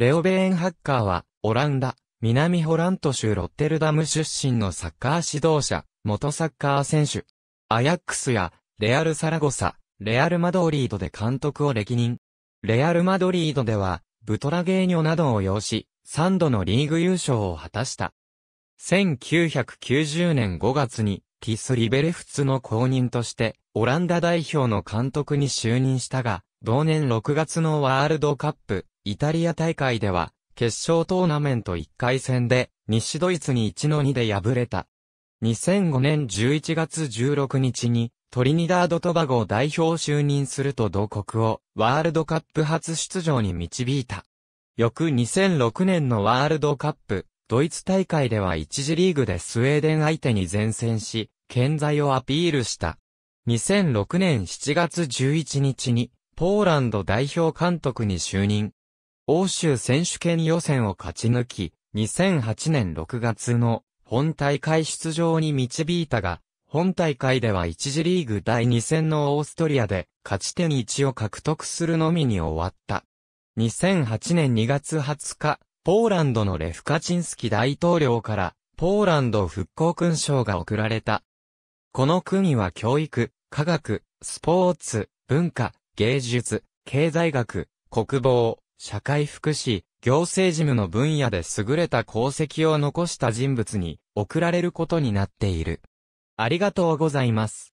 レオベーン・ハッカーは、オランダ、南ホラント州ロッテルダム出身のサッカー指導者、元サッカー選手。アヤックスや、レアル・サラゴサ、レアル・マドリードで監督を歴任。レアル・マドリードでは、ブトラゲーニョなどを擁し、3度のリーグ優勝を果たした。1990年5月に、ティス・リベレフツの公認として、オランダ代表の監督に就任したが、同年6月のワールドカップ、イタリア大会では、決勝トーナメント1回戦で、西ドイツに1-2で敗れた。2005年11月16日に、トリニダード・トバゴを代表就任すると同国をワールドカップ初出場に導いた。翌2006年のワールドカップ、ドイツ大会では1次リーグでスウェーデン相手に前線し、健在をアピールした。2006年7月11日に、ポーランド代表監督に就任。欧州選手権予選を勝ち抜き、2008年6月の本大会出場に導いたが、本大会では1次リーグ第2戦のオーストリアで勝ち点1を獲得するのみに終わった。2008年2月20日、ポーランドのレフカチンスキ大統領からポーランド復興勲章が贈られた。この国は教育、科学、スポーツ、文化、芸術、経済学、国防、社会福祉、行政事務の分野で優れた功績を残した人物に贈られることになっている。ありがとうございます。